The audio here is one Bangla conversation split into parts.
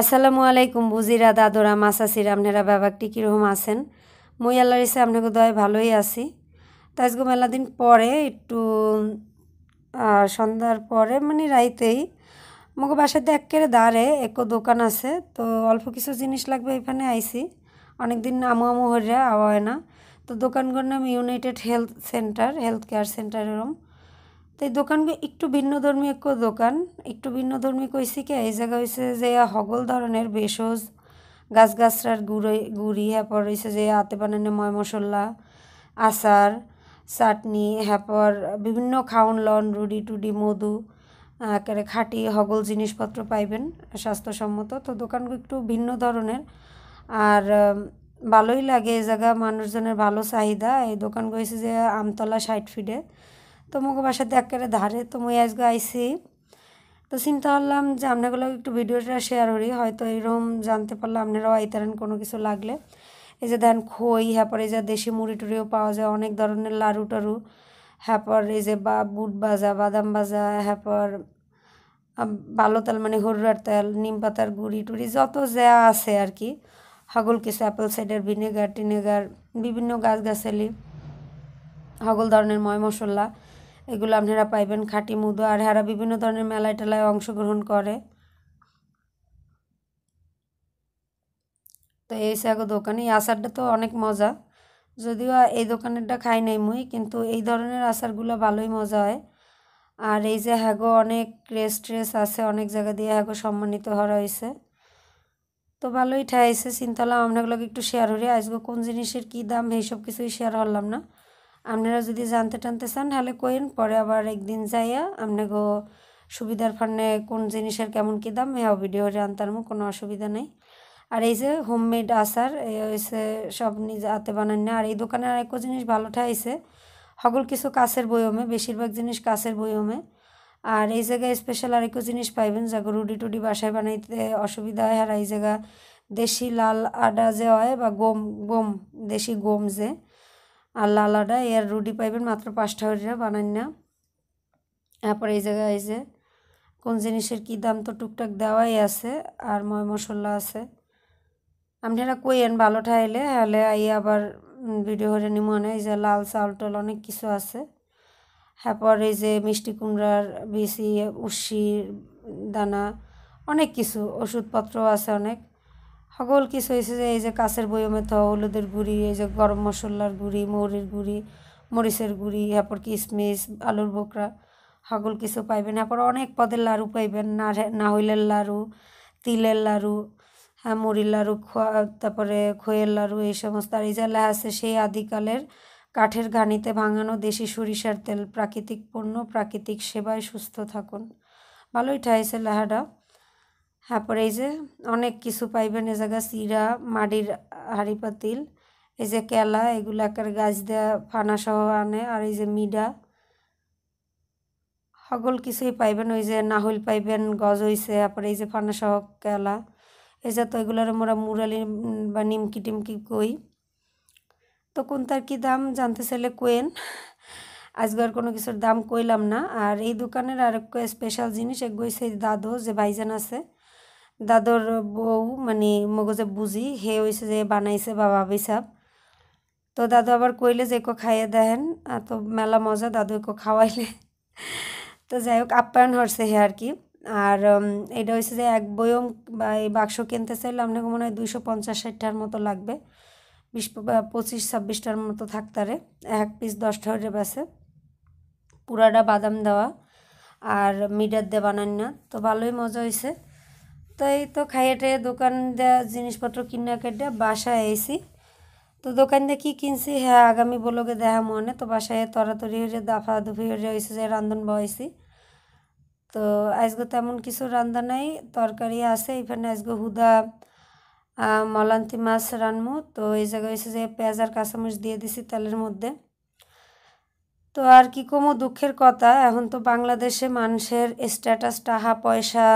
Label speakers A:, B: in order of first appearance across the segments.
A: আসসালামু আলাইকুম বুজিরা দাদরা মাসাসির আপনারা ব্যাপারটি কীরকম আছেন মই আল্লাহ ইসে আপনাকে দয় ভালোই আছি তো মেলা দিন পরে একটু সন্ধ্যার পরে মানে রাইতেই আমাকে বাসাতে একেবারে দাঁড়ে একো দোকান আছে তো অল্প কিছু জিনিস লাগবে এখানে আইসি অনেকদিন আমু আমু হরিয়া আওয়া হয় না তো দোকানগুলোর নাম United Health Centre health care centre এরম তাই দোকান একটু ভিন্নধর্মী এক দোকান একটু ভিন্নধর্মী কইছি কি এই জায়গা হয়েছে যে হগল ধরনের ভেষজ গাছগাছরার গুঁড়ি গুড়ি হ্যাপর হয়েছে যে হাতে বানানো ময় মশলা আচার চাটনি হ্যাপর বিভিন্ন খাওন লন রুডি টুডি মধু একেবারে খাঁটি হগল জিনিসপত্র পাইবেন স্বাস্থ্যসম্মত তো দোকানগুলো একটু ভিন্ন ধরনের আর ভালোই লাগে এই জায়গা মানুষজনের ভালো চাহিদা এই দোকান গেছে যে আমতলা সাইড ফিডে তো মুখ বাসাতে করে ধারে তো মুই আজকে আইসি তো চিন্তা করলাম যে আপনাগুলো একটু ভিডিওটা শেয়ার করি হয়তো এইরকম জানতে পারলাম আপনারাও আইতারেন কোনো কিছু লাগলে এই যে দেন খই হ্যাপার এই যে দেশি মুড়ি টুড়িও পাওয়া যায় অনেক ধরনের লাড়ু টাড়ু হ্যাপার এই যে বা বুট বাজা বাদাম বাজা হ্যাপার বালো তেল মানে হরুয়ার তেল নিম পাতার গুড়ি টুড়ি যত যা আছে আর কি হাগল কিছু অ্যাপেল সাইডের ভিনেগার টিনেগার বিভিন্ন গাছগাছালি হগল ধরনের ময় মশলা এগুলো আপনারা পাইবেন খাঁটি মুদো আর হারা বিভিন্ন ধরনের মেলায় টেলায় অংশগ্রহণ করে তো এই সাগো দোকানে এই আচারটা তো অনেক মজা যদিও এই দোকানেরটা খাই নাই মুই কিন্তু এই ধরনের আচারগুলো ভালোই মজা হয় আর এই যে হ্যাগো অনেক ক্রেস ট্রেস আছে অনেক জায়গা দিয়ে হ্যাগো সম্মানিত হওয়া হয়েছে তো ভালোই ঠাইছে চিন্তালাম আপনাগুলোকে একটু শেয়ার হলে আজকে কোন জিনিসের কী দাম এইসব কিছুই শেয়ার হলাম না আপনারা যদি জানতে টানতে চান তাহলে কইন পরে আবার একদিন যাইয়া আপনাকে সুবিধার ফান্নে কোন জিনিসের কেমন কী দাম হ্যাঁ ভিডিওটা আনতারমো কোনো অসুবিধা নেই আর এই যে হোমমেড আচার হয়েছে সব নিজে হাতে বানান না আর এই আর একটা জিনিস ভালো ঠাইছে সকল কিছু কাছের বয়মে বেশিরভাগ জিনিস কাছের বয়মে আর এই জায়গায় স্পেশাল আর একটা জিনিস পাইবেন যা রুডি টুডি বাসায় বানাইতে অসুবিধা হয় আর এই জায়গা দেশি লাল আডা যে হয় বা গম গম দেশি গম যে আল্লা আলাদা এর রুটি পাইবেন মাত্র পাঁচটা হরিরা বানান না তারপরে এই জায়গায় এই যে কোন জিনিসের কী দাম তো টুকটাক দেওয়াই আছে আর ময় মশলা আছে আপনি এটা কইয়েন ভালো ঠাইলে হলে আই আবার ভিডিও হরে নি মনে এই যে লাল চাউল টল অনেক কিছু আছে হ্যাঁ এই যে মিষ্টি কুমড়ার বিসি উসির দানা অনেক কিছু ওষুধপত্র আছে অনেক সকল কিছু হয়েছে যে এই যে কাছের বয়মে তো হলুদের গুঁড়ি এই যে গরম মশলার গুঁড়ি মৌরির গুঁড়ি মরিচের গুঁড়ি এরপর কিশমিশ আলুর বোকরা সকল কিছু পাইবেন এরপর অনেক পদের লাড়ু পাইবেন না হইলের লাড়ু তিলের লাড়ু হ্যাঁ মুড়ির লাড়ু খোয়া তারপরে খয়ের লাড়ু এই সমস্ত আর এই যে আছে সেই আদিকালের কাঠের ঘানিতে ভাঙানো দেশি সরিষার তেল প্রাকৃতিক পণ্য প্রাকৃতিক সেবায় সুস্থ থাকুন ভালোই ঠাইছে লেহাডা তারপরে এই যে অনেক কিছু পাইবেন এ জায়গা চিরা মাটির হাড়ি পাতিল এই যে কেলা এগুলো একের গাছ দেওয়া ফানা সহ আনে আর এই যে মিডা সকল কিছুই পাইবেন ওই যে নাহুল পাইবেন গজ হইছে তারপরে এই যে ফানা সহ কেলা এই যে তো এগুলোর মোরা মুরালি বা নিমকি টিমকি কই তো কোন তার কি দাম জানতে চাইলে কোয়েন আজকে আর কোনো কিছুর দাম কইলাম না আর এই দোকানের আর স্পেশাল জিনিস এক গইছে দাদু যে ভাইজান আছে দাদর বউ মানে মগজে বুঝি হে হয়েছে যে বানাইছে বা বাবি সাপ তো দাদু আবার কইলে যে একো খাইয়ে দেন তো মেলা মজা দাদু একো খাওয়াইলে তো যাই হোক আপ্যায়ন হরছে হে আর কি আর এটা হয়েছে যে এক বয়ম বা এই বাক্স কিনতে চাইলে আপনাকে মনে হয় দুইশো পঞ্চাশ ষাটটার মতো লাগবে বিশ পঁচিশ ছাব্বিশটার মতো থাকতারে এক পিস দশটা হয়ে বেছে পুরাটা বাদাম দেওয়া আর মিডার দিয়ে বানান না তো ভালোই মজা হয়েছে তাই তো খাইয়ে দোকান দেওয়া জিনিসপত্র কিনা কেটে বাসায় এসি তো দোকান দিয়ে কী কিনছি হ্যাঁ আগামী বলোকে দেখা মনে তো বাসায় তরাতরি হয়ে দুফি হয়ে হয়েছে যে রান্ধন বয়েছি তো আজকে তেমন কিছু রান্ধা নাই তরকারি আছে এখানে আজকে হুদা মলান্তি মাছ রানমু তো এই জায়গায় হয়েছে যে পেঁয়াজ আর কাঁচামরিচ দিয়ে দিছি তেলের মধ্যে তো আর কি কমো দুঃখের কথা এখন তো বাংলাদেশে মানুষের স্ট্যাটাস টাকা পয়সা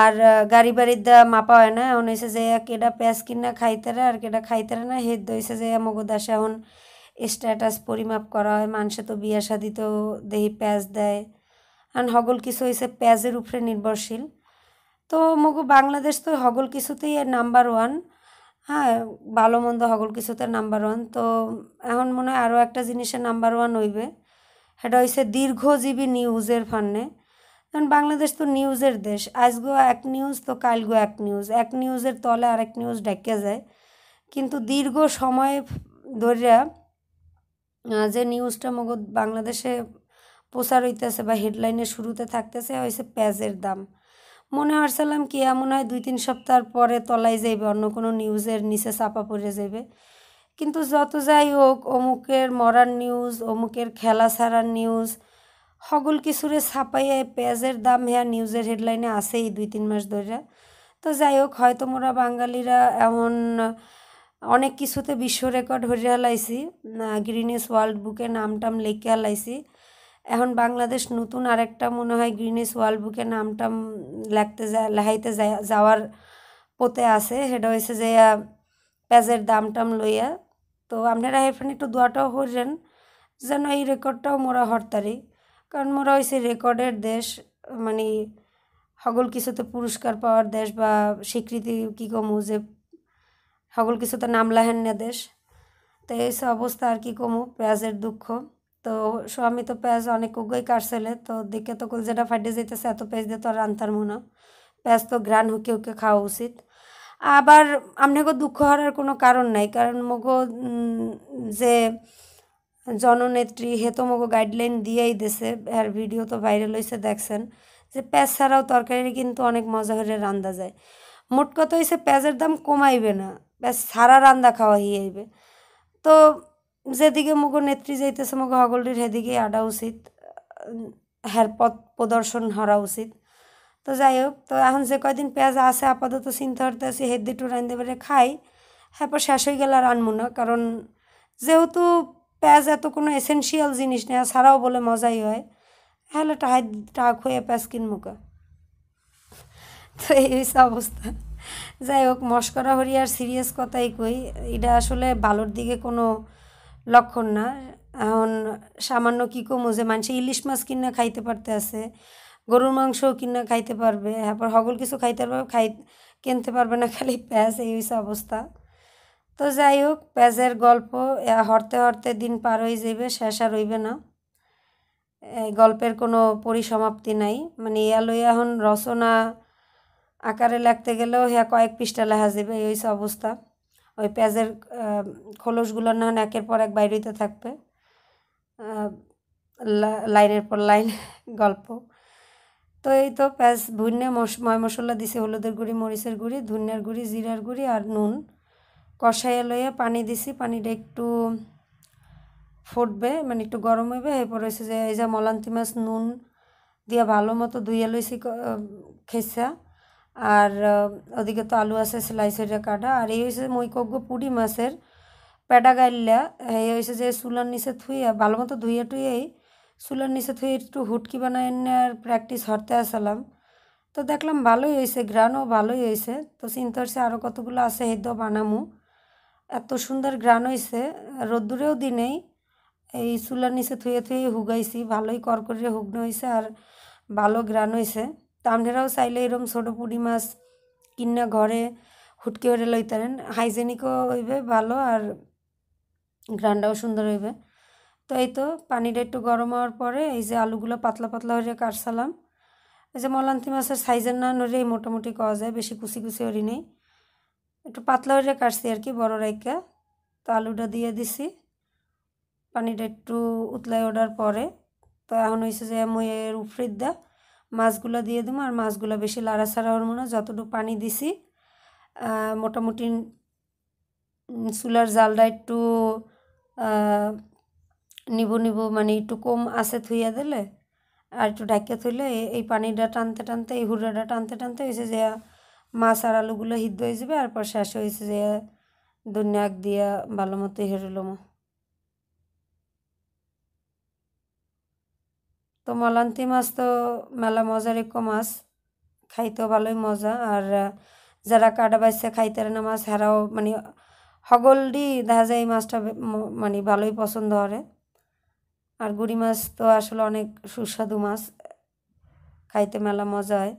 A: আর গাড়ি বাড়ির দা মাপা হয় না এখন এসে যে কেডা প্যাঁচ কিনা রে আর কেডা রে না হেদ হয়েছে যে মগদাসে এখন স্ট্যাটাস পরিমাপ করা হয় মানুষে তো বিয়া শাদি তো দেহি প্যাঁচ দেয় আর হগল কিছু হয়েছে প্যাঁচের উপরে নির্ভরশীল তো মগু বাংলাদেশ তো হগল কিছুতেই এর নাম্বার ওয়ান হ্যাঁ ভালো মন্দ হগল কিছুতে নাম্বার ওয়ান তো এখন মনে হয় আরও একটা জিনিসের নাম্বার ওয়ান হইবে সেটা হয়েছে দীর্ঘজীবী নিউজের ফান্নে কারণ বাংলাদেশ তো নিউজের দেশ আজগো এক নিউজ তো কালগো এক নিউজ এক নিউজের তলে আরেক নিউজ ডেকে যায় কিন্তু দীর্ঘ সময় ধরিয়া যে নিউজটা মগ বাংলাদেশে প্রচার হইতেছে বা হেডলাইনের শুরুতে থাকতেছে হয়েছে প্যাজের দাম মনে হয়েছিলাম কি এমন হয় দুই তিন সপ্তাহ পরে তলায় যাইবে অন্য কোনো নিউজের নিচে চাপা পড়ে যাবে কিন্তু যত যাই হোক অমুকের মরার নিউজ অমুকের খেলা ছাড়ার নিউজ হগল কিশোরে ছাপাইয়ে পেঁয়াজের দাম হ্যাঁ নিউজের হেডলাইনে আছে এই দুই তিন মাস ধরে তো যাই হোক হয়তো মোরা বাঙালিরা এমন অনেক কিছুতে বিশ্ব রেকর্ড হরে হালাইছি গ্রিনিস ওয়ার্ল্ড বুকে নাম টাম লেখে হালাইছি এখন বাংলাদেশ নতুন আরেকটা মনে হয় গ্রিনিস ওয়ার্ল্ড বুকে নাম টাম লেখতে লেহাইতে যাওয়ার পথে আছে সেটা হয়েছে যে পেঁয়াজের দাম টাম লইয়া তো আপনারা এখানে একটু দোয়াটাও করলেন যেন এই রেকর্ডটাও মোরা হরতারি কারণ মোরা হয়েছে রেকর্ডের দেশ মানে সকল কিছুতে পুরস্কার পাওয়ার দেশ বা স্বীকৃতি কী কমু যে সকল কিছুতে নাম লাহেন না দেশ তো এই অবস্থা আর কি কমু পেঁয়াজের দুঃখ তো স্বামী তো পেঁয়াজ অনেক উগোই কাটছেলে তো দেখে তো যেটা ফাটে যেতেছে এত পেঁয়াজ দিয়ে তো আর রান্তার মনে পেঁয়াজ তো গ্রান হুকে হুকে খাওয়া উচিত আবার আপনাকে দুঃখ হওয়ার কোনো কারণ নাই কারণ মগো যে জননেত্রী হেতমগো গাইডলাইন দিয়েই দেশে আর ভিডিও তো ভাইরাল হয়েছে দেখছেন যে প্যাঁচ ছাড়াও তরকারি কিন্তু অনেক মজা হয়ে রান্দা যায় মোট কথা হয়েছে প্যাঁজের দাম কমাইবে না ব্যাস সারা রান্দা খাওয়া হইয়াইবে তো যেদিকে মুগো নেত্রী যাইতেছে মুগো হগলির সেদিকেই আডা উচিত হ্যার পথ প্রদর্শন হরা উচিত তো যাই হোক তো এখন যে কয়দিন পেঁয়াজ আছে আপাতত চিন্তা করতে আছি হেদ্দি টু পারে খাই হ্যাঁ পর শেষ হয়ে গেলে আর আনবো না কারণ যেহেতু প্যাঁচ এত কোনো এসেনশিয়াল জিনিস না ছাড়াও বলে মজাই হয় হ্যালো টাকা টাক হয়ে প্যাঁচ কিনমুকা তো এই অবস্থা যাই হোক মস্করা হরি আর সিরিয়াস কথাই কই এটা আসলে ভালোর দিকে কোনো লক্ষণ না এখন সামান্য কী কমো যে মানুষে ইলিশ মাছ কিনা খাইতে পারতে আছে গরুর মাংস কিনা খাইতে পারবে তারপর হগল কিছু খাইতে পারবে খাই কিনতে পারবে না খালি প্যাঁচ এই হয়েছে অবস্থা তো যাই হোক পেঁয়াজের গল্প হরতে হরতে দিন পার হয়ে যাবে শেষ আর হইবে না এই গল্পের কোনো পরিসমাপ্তি নাই মানে ইয়া লইয়া এখন রচনা আকারে লাগতে গেলেও হ্যাঁ কয়েক পৃষ্ঠা লেখা যাবে এই অবস্থা ওই পেঁয়াজের খোলসগুলো না একের পর এক বাইরেতে থাকবে লাইনের পর লাইন গল্প তো এই তো পেঁয়াজ ভুন্যে মশ ময় মশলা দিছে হলুদের গুঁড়ি মরিচের গুঁড়ি ধুনের গুঁড়ি জিরার গুঁড়ি আর নুন কষাই লইয়ে পানি দিছি পানিটা একটু ফুটবে মানে একটু গরম হইবে এরপর হয়েছে যে এই যে মলান্তি মাছ নুন দিয়ে ভালো মতো ধুইয়া লইছি খেসা আর ওদিকে তো আলু আছে স্লাইসের কাটা আর এই হয়েছে মই মৈকজ্ঞ পুরি মাছের পেটা গাইলা এই হয়েছে যে চুলার নিচে থুয়ে ভালো মতো ধুয়ে টুইয়াই চুলার নিচে থুয়ে একটু হুটকি বানাই আর প্র্যাকটিস হরতে আসলাম তো দেখলাম ভালোই হয়েছে গ্রানও ভালোই হয়েছে তো চিন্তা হচ্ছে আরও কতগুলো আছে হেদ্য বানামু এত সুন্দর গ্রান হয়েছে রোদ্দুরেও দিনেই এই চুলার নিচে থুয়ে থুয়ে হুগাইছি ভালোই করে হুগনো হয়েছে আর ভালো গ্রান হয়েছে তামঢেরাও চাইলে এরম ছোটো পুঁটি মাছ কিনা ঘরে হুটকে ওরে লইতারেন হাইজেনিকও হইবে ভালো আর গ্রানটাও সুন্দর হইবে তো এই তো পানিটা একটু গরম হওয়ার পরে এই যে আলুগুলো পাতলা পাতলা হয়ে কাটসালাম এই যে মলান্তি মাছের সাইজের না নড়ে মোটামুটি কওয়া যায় বেশি কুচি কুচি হরি নেই একটু পাতলা হয়ে কাটছি আর কি বড় রেখা তো আলুটা দিয়ে দিছি পানিটা একটু উতলাই ওঠার পরে তো এখন হয়েছে যে ময়ের উফরিদ দা মাছগুলো দিয়ে দেবো আর মাছগুলো বেশি লাড়াছাড়া হরমো না যতটুকু পানি দিছি মোটামুটি চুলার জালটা একটু নিব নিব মানে একটু কম আছে থুইয়া দিলে আর একটু ঢাকিয়া থইলে এই পানিটা টানতে টানতে এই হুড়াটা টানতে টানতে হয়েছে যে মাছ আর আলুগুলো হিদ হয়ে যাবে তারপর শেষ হয়েছে যে দুনিয়াক দিয়া ভালো মতো হেরুলম তো মলান্তি মাছ তো মেলা মজার এক মাছ খাইতেও ভালোই মজা আর যারা কাটা বাইছে খাইতে না মাছ হেরাও মানে হগলডি দেখা যায় এই মাছটা মানে ভালোই পছন্দ করে আর গুড়ি মাছ তো আসলে অনেক সুস্বাদু মাছ খাইতে মেলা মজা হয়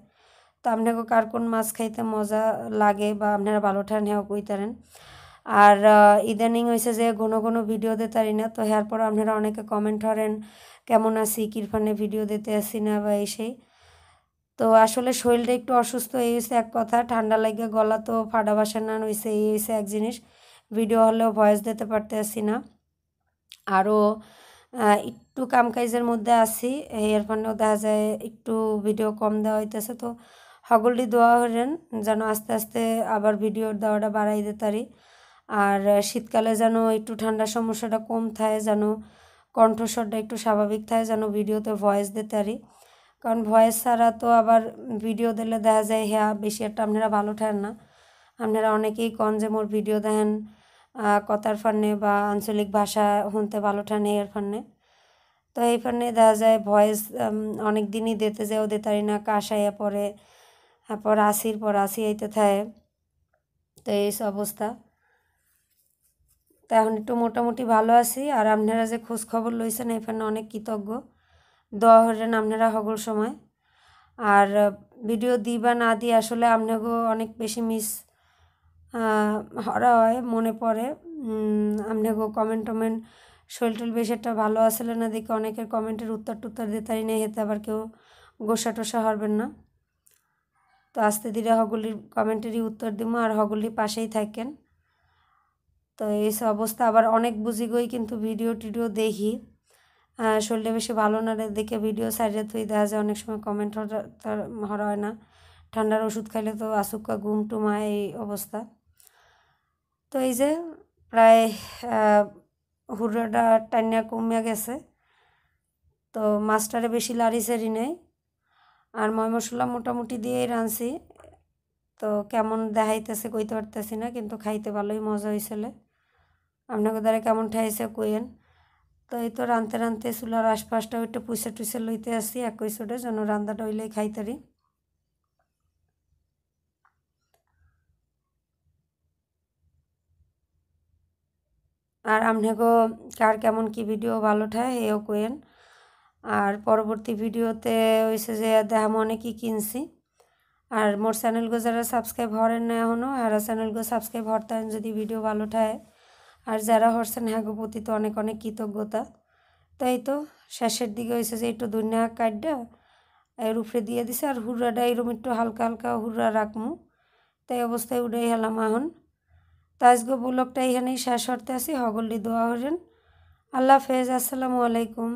A: তো আপনাকে কার কোন মাছ খাইতে মজা লাগে বা আপনারা ভালো ঠান হ্যাঁ কইতারেন আর ইদানিং হয়েছে যে ঘন ঘন ভিডিও দিতারি না তো হ্যার পর আপনারা অনেকে কমেন্ট করেন কেমন আছি কিরফানে ভিডিও দিতে আসি না বা এই সেই তো আসলে শরীরটা একটু অসুস্থ এই হয়েছে এক কথা ঠান্ডা লাগে গলা তো ফাটা বাসা না হয়েছে এই হয়েছে এক জিনিস ভিডিও হলেও ভয়েস দিতে পারতে আসি না আরও একটু কামকাজের মধ্যে আছি এর ফোনেও দেখা যায় একটু ভিডিও কম দেওয়া হইতেছে তো সকলটি দোয়া হলেন যেন আস্তে আস্তে আবার ভিডিওর দেওয়াটা বাড়াই দিতে আর শীতকালে যেন একটু ঠান্ডার সমস্যাটা কম থাকে যেন কণ্ঠস্বরটা একটু স্বাভাবিক থাকে যেন ভিডিওতে ভয়েস দিতে পারি কারণ ভয়েস ছাড়া তো আবার ভিডিও দিলে দেখা যায় হ্যাঁ বেশি একটা আপনারা ভালো ঠেন না আপনারা অনেকেই কন যে মোর ভিডিও দেখেন কথার ফান্নে বা আঞ্চলিক ভাষা শুনতে ভালো ঠানে এর ফান্নে তো এই ফান্নে দেখা যায় ভয়েস অনেক দিনই দিতে যেও পারি না কাশাইয়া পরে তারপর আসির পর আসি এইতে থাকে তো এই অবস্থা তো এখন একটু মোটামুটি ভালো আছি আর আপনারা যে খোঁজ খবর লইছেন এখানে অনেক কৃতজ্ঞ দোয়া হরেন আপনারা হগল সময় আর ভিডিও দিই বা না দিই আসলে আপনাকেও অনেক বেশি মিস হরা হয় মনে পড়ে আপনাকেও কমেন্ট টমেন্ট শরীর টল বেশ একটা ভালো আসলে না দেখে অনেকের কমেন্টের উত্তর টুত্তর দিতে পারি না হেতে আবার কেউ গোসা টোসা হারবেন না তো আস্তে ধীরে হগলির কমেন্টেরই উত্তর দিব আর হগলি পাশেই থাকেন তো এই সব অবস্থা আবার অনেক বুঝি গই কিন্তু ভিডিও টিডিও দেখি শরীরে বেশি ভালো না দেখে ভিডিও সাইডে থুই দেখা যায় অনেক সময় কমেন্ট হরা হয় না ঠান্ডার ওষুধ খাইলে তো আসুকা ঘুম টুমা এই অবস্থা তো এই যে প্রায় হুরোটা টান্যা কমিয়া গেছে তো মাস্টারে বেশি লারি সারি নেয় আর ময় মশলা মোটামুটি দিয়েই রাঁধছি তো কেমন দেখাইতেছে কইতে পারতেছি না কিন্তু খাইতে ভালোই মজা হয়েছিল আপনাকে দ্বারা কেমন ঠাইছে কইন তো এই তো রাঁধতে রাঁধতে চুলার আশপাশটাও একটু পুষে টুসে লইতে আসি একই চোটে যেন রান্দাটা হইলেই খাইতারি আর আপনাকে কার কেমন কি ভিডিও ভালো ঠায় হেও কোয়েন আর পরবর্তী ভিডিওতে হয়েছে যে দেখামো অনেকই কিনছি আর মোর চ্যানেলগো যারা সাবস্ক্রাইব হরেন না এখনও আর চ্যানেলগো সাবস্ক্রাইব হরতেন যদি ভিডিও ভালো ঠায় আর যারা হরছেন হ্যাঁ গোপতি তো অনেক অনেক কৃতজ্ঞতা তাই তো শেষের দিকে হয়েছে যে একটু দুনিয়া কাড্ডা এর উপরে দিয়ে দিছে আর হুররাটা এরম একটু হালকা হালকা হুররা রাখমু তাই অবস্থায় উড়াই হেলাম এখন তাজ গো ব্লগটা এখানেই শেষ হরতে আসি হগলটি দোয়া হরেন আল্লাহ ফেজ আসসালামু আলাইকুম